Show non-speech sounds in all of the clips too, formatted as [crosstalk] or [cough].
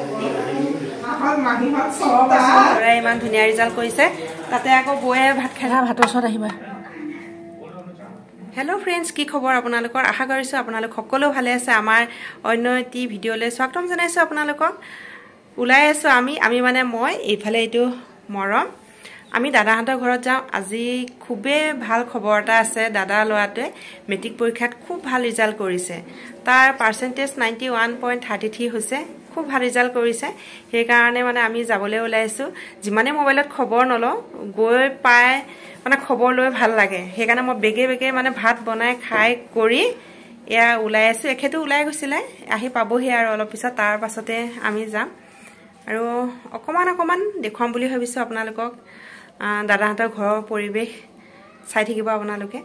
ইমান ধুনীয়া ৰিজাল্ট কৰিছে তাতে আকৌ বৌয়ে ভাত খেলা ভাতৰ ওচৰত আহিবা হেল্ল' ফ্ৰেণ্ডছ কি খবৰ আপোনালোকৰ আশা কৰিছোঁ আপোনালোক সকলো ভালে আছে আমাৰ অন্য এটি ভিডিঅ'লৈ স্বাগতম জনাইছোঁ আপোনালোকক ওলাই আছোঁ আমি আমি মানে মই এইফালে এইটো মৰম আমি দাদাহঁতৰ ঘৰত যাওঁ আজি খুবেই ভাল খবৰ এটা আছে দাদা ল'ৰাটোৱে মেট্ৰিক পৰীক্ষাত খুব ভাল ৰিজাল্ট কৰিছে তাৰ percentage ninety one point thirty three হৈছে খুব ভাল ৰিজাল্ট কৰিছে সেইকাৰণে মানে আমি যাবলৈ ওলাইছোঁ যিমানেই মোবাইলত খবৰ নলওঁ গৈ পাই মানে খবৰ লৈ ভাল লাগে সেইকাৰণে মই বেগে বেগে মানে ভাত বনাই খাই কৰি এয়া ওলাই আছোঁ এখেতো ওলাই গৈছিলে আহি পাবহি আৰু অলপ পিছত তাৰ পাছতে আমি যাম আৰু অকণমান অকণমান দেখুৱাম বুলি ভাবিছোঁ আপোনালোকক দাদাহঁতৰ ঘৰৰ পৰিৱেশ চাই থাকিব আপোনালোকে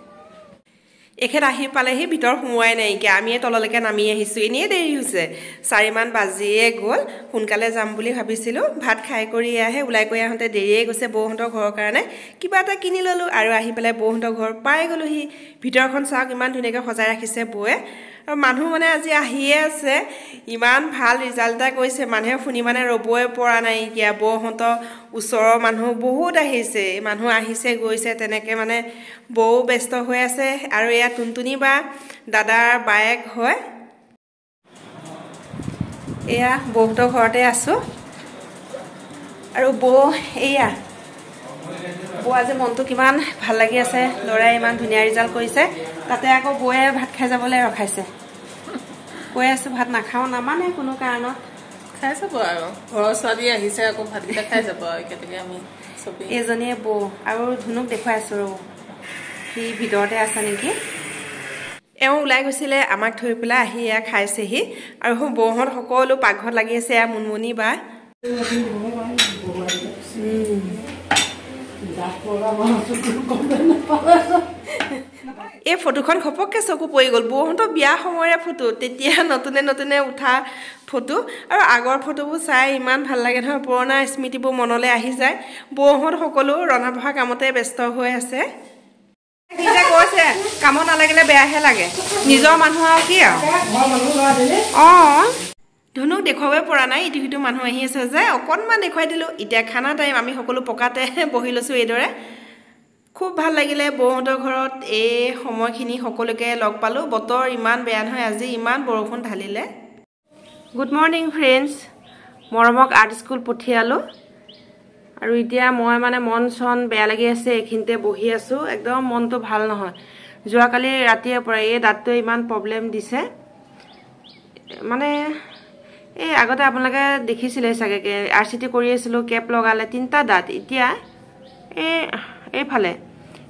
এখেত আহি পালেহি ভিতৰ সোমোৱাই নাইকিয়া আমিয়ে তললৈকে নামি আহিছোঁ এনেই দেৰি হৈছে চাৰিমান বাজিয়ে গ'ল সোনকালে যাম বুলি ভাবিছিলোঁ ভাত খাই কৰি আহে ওলাই কৰি আহোঁতে দেৰিয়ে গৈছে বৌহঁতৰ ঘৰৰ কাৰণে কিবা এটা কিনি ল'লোঁ আৰু আহি পেলাই বৌহঁতৰ ঘৰ পাই গ'লোঁহি ভিতৰখন চাওক ইমান ধুনীয়াকৈ সজাই ৰাখিছে বৌয়ে আৰু মানুহ মানে আজি আহিয়ে আছে ইমান ভাল ৰিজাল্ট এটা কৰিছে মানুহে শুনি মানে ৰ'বই পৰা নাই এতিয়া বৌহঁতৰ ওচৰৰ মানুহ বহুত আহিছে মানুহ আহিছে গৈছে তেনেকৈ মানে বৌ ব্যস্ত হৈ আছে আৰু এয়া টুনটুনি বা দাদাৰ বায়েক হয় এয়া বৌহঁতৰ ঘৰতে আছোঁ আৰু বৌ এয়া বৌ আজি মনটো কিমান ভাল লাগি আছে ল'ৰাই ইমান ধুনীয়া ৰিজাল্ট কৰিছে তাতে আকৌ বৌয়ে ভাত খাই যাবলৈ ৰখাইছে কৈ আছোঁ ভাত নাখাওঁ নামানে কোনো কাৰণত খাই যাব আৰু ঘৰৰ ছোৱালী আহিছে আকৌ ভাতকেইটা খাই যাব আৰু আমি এইজনীয়ে বৌ আৰু ধুনুক দেখুৱাই আছোঁ ৰ সি ভিতৰতে আছে নেকি এওঁ ওলাই গৈছিলে আমাক থৈ পেলাই আহি এয়া খাইছেহি আৰু বৌহঁত সকলো পাকঘৰত লাগি আছে এয়া মুনমুনি বা এই ফটোখন ঘপককৈ চকু পৰি গ'ল বৌহঁতৰ বিয়া সময়ৰে ফটো তেতিয়া নতুনে নতুনে উঠা ফটো আৰু আগৰ ফটোবোৰ চাই ইমান ভাল লাগে নহয় পুৰণা স্মৃতিবোৰ মনলৈ আহি যায় বৌহঁত সকলো ৰন্ধা বঢ়া কামতে ব্যস্ত হৈ আছে কৈছে কামত নালাগিলে বেয়াহে লাগে নিজৰ মানুহ আৰু কি আৰু অঁ ধুনুক দেখুৱাবই পৰা নাই ইটো সিটো মানুহ আহি আছে যে অকণমান দেখুৱাই দিলোঁ এতিয়া খানা টাইম আমি সকলো পকাতে [laughs] বহি লৈছোঁ এইদৰে খুব ভাল লাগিলে বৌহঁতৰ ঘৰত এই সময়খিনি সকলোকে লগ পালোঁ বতৰ ইমান বেয়া নহয় আজি ইমান বৰষুণ ঢালিলে গুড মৰ্ণিং ফ্ৰেণ্ডছ মৰমক আৰ্ট স্কুল পঠিয়ালোঁ আৰু এতিয়া মই মানে মন চন বেয়া লাগি আছে এইখিনিতে বহি আছোঁ একদম মনটো ভাল নহয় যোৱাকালি ৰাতিৰে পৰা এই দাঁতটোৱে ইমান প্ৰব্লেম দিছে মানে এই আগতে আপোনালোকে দেখিছিলে চাগে আৰ চি টি কৰি আছিলোঁ কেপ লগালে তিনিটা দাঁত এতিয়া এই এইফালে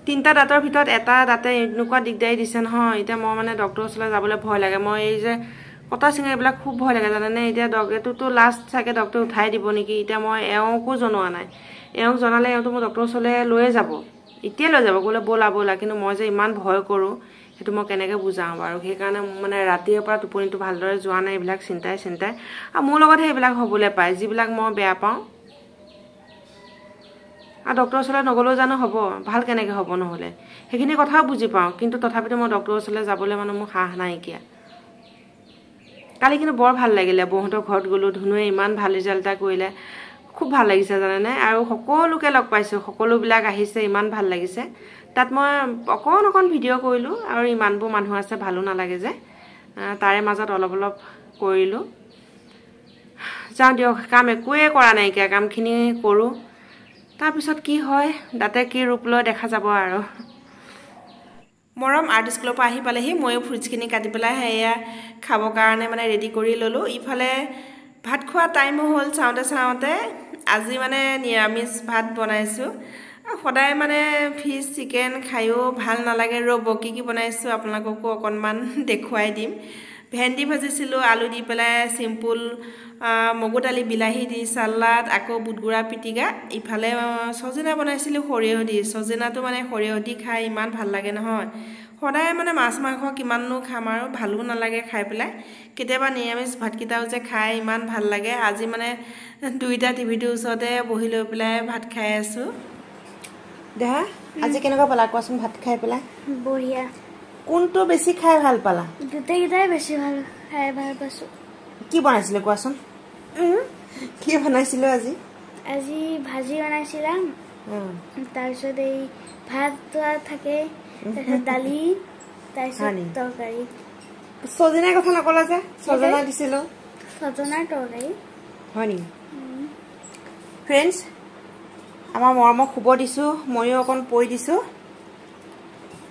তিনিটা দাঁতৰ ভিতৰত এটা দাঁতে এনেকুৱা দিগদাৰি দিছে নহয় এতিয়া মই মানে ডক্টৰৰ ওচৰলৈ যাবলৈ ভয় লাগে মই এই যে কটা চিঙা এইবিলাক খুব ভয় লাগে জানেনে এতিয়া ডক্টৰটোতো লাষ্ট চাগে ডক্টৰে উঠাই দিব নেকি এতিয়া মই এওঁকো জনোৱা নাই এওঁক জনালে এওঁতো মোৰ ডক্টৰৰ ওচৰলৈ লৈয়ে যাব এতিয়াই লৈ যাব বোলে ব'লা ব'লা কিন্তু মই যে ইমান ভয় কৰোঁ সেইটো মই কেনেকৈ বুজাওঁ বাৰু সেইকাৰণে মানে ৰাতিৰ পৰা টোপনিটো ভালদৰে যোৱা নাই এইবিলাক চিন্তাই চিন্তাই আৰু মোৰ লগতহে এইবিলাক হ'বলৈ পায় যিবিলাক মই বেয়া পাওঁ আৰু ডক্টৰৰ ওচৰলৈ নগ'লেও জানো হ'ব ভাল কেনেকৈ হ'ব নহ'লে সেইখিনি কথাও বুজি পাওঁ কিন্তু তথাপিতো মই ডক্টৰৰ ওচৰলৈ যাবলৈ মানে মোৰ সাহ নাইকিয়া কালি কিন্তু বৰ ভাল লাগিলে বৌহঁতৰ ঘৰত গ'লোঁ ধুনুৱে ইমান ভাল ৰিজাল্ট এটা কৰিলে খুব ভাল লাগিছে জানেনে আৰু সকলোকে লগ পাইছোঁ সকলোবিলাক আহিছে ইমান ভাল লাগিছে তাত মই অকণ অকণ ভিডিঅ' কৰিলোঁ আৰু ইমানবোৰ মানুহ আছে ভালো নালাগে যে তাৰে মাজত অলপ অলপ কৰিলোঁ যাওঁ দিয়ক কাম একোৱে কৰা নাইকিয়া কামখিনি কৰোঁ তাৰপিছত কি হয় তাতে কি ৰূপ লয় দেখা যাব আৰু মৰম আৰ্ট স্কুলৰ পৰা আহি পালেহি ময়ো ফ্ৰুটছখিনি কাটি পেলাই সেয়া খাবৰ কাৰণে মানে ৰেডি কৰি ল'লোঁ ইফালে ভাত খোৱা টাইমো হ'ল চাওঁতে চাওঁতে আজি মানে নিৰামিষ ভাত বনাইছোঁ সদায় মানে ফিছ চিকেন খায়ো ভাল নালাগে ৰ'ব কি কি বনাইছোঁ আপোনালোককো অকণমান [laughs] দেখুৱাই দিম ভেন্দি ভাজিছিলোঁ আলু দি পেলাই চিম্পুল মগু দালি বিলাহী দি চালাড আকৌ বুটগুৰা পিটিকা ইফালে চজিনা বনাইছিলোঁ সৰিয়হ দি চজিনাটো মানে সৰিয়হ দি খাই ইমান ভাল লাগে নহয় সদায় মানে মাছ মাংস কিমাননো খাম আৰু ভালো নালাগে খাই পেলাই কেতিয়াবা নিৰামিষ ভাতকেইটাও যে খাই ইমান ভাল লাগে আজি মানে দুইটা টিভিটোৰ ওচৰতে বহি লৈ পেলাই ভাত খাই আছোঁ দেহা আজি কেনেকুৱা পালা কোৱাচোন ভাত খাই পেলাই বঢ়িয়া কোনটো বেছি খাই ভাল পালা গোটেইকেইটাই বেছি ভাল খাই ভাল পাইছোঁ কি বনাইছিলে কোৱাচোন কি বনাইছিলোঁ আজি আজি ভাজি বনাইছিলাম তাৰপিছত এই ভাত থাকে দালি তাৰপিছত তৰকাৰী ছজনাই কথা নকলা যে ছজনা দিছিলো ছজনাৰ তৰকাৰী হয় নেকি ফ্ৰেণ্ডছ আমাৰ মৰমক শুব দিছোঁ ময়ো অকণ পৰি দিছোঁ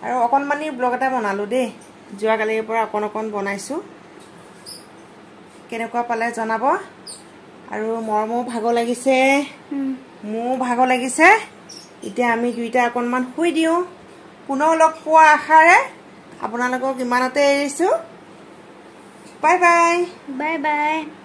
আৰু অকণমানি ব্লগ এটা বনালোঁ দেই যোৱাকালিৰ পৰা অকণ অকণ বনাইছোঁ কেনেকুৱা পালে জনাব আৰু মৰমো ভাগ লাগিছে মোৰো ভাগ লাগিছে এতিয়া আমি দুইটা অকণমান শুই দিওঁ পুনৰ লগ পোৱা আশাৰে আপোনালোকক ইমানতে এৰিছোঁ বাই বাই বাই বাই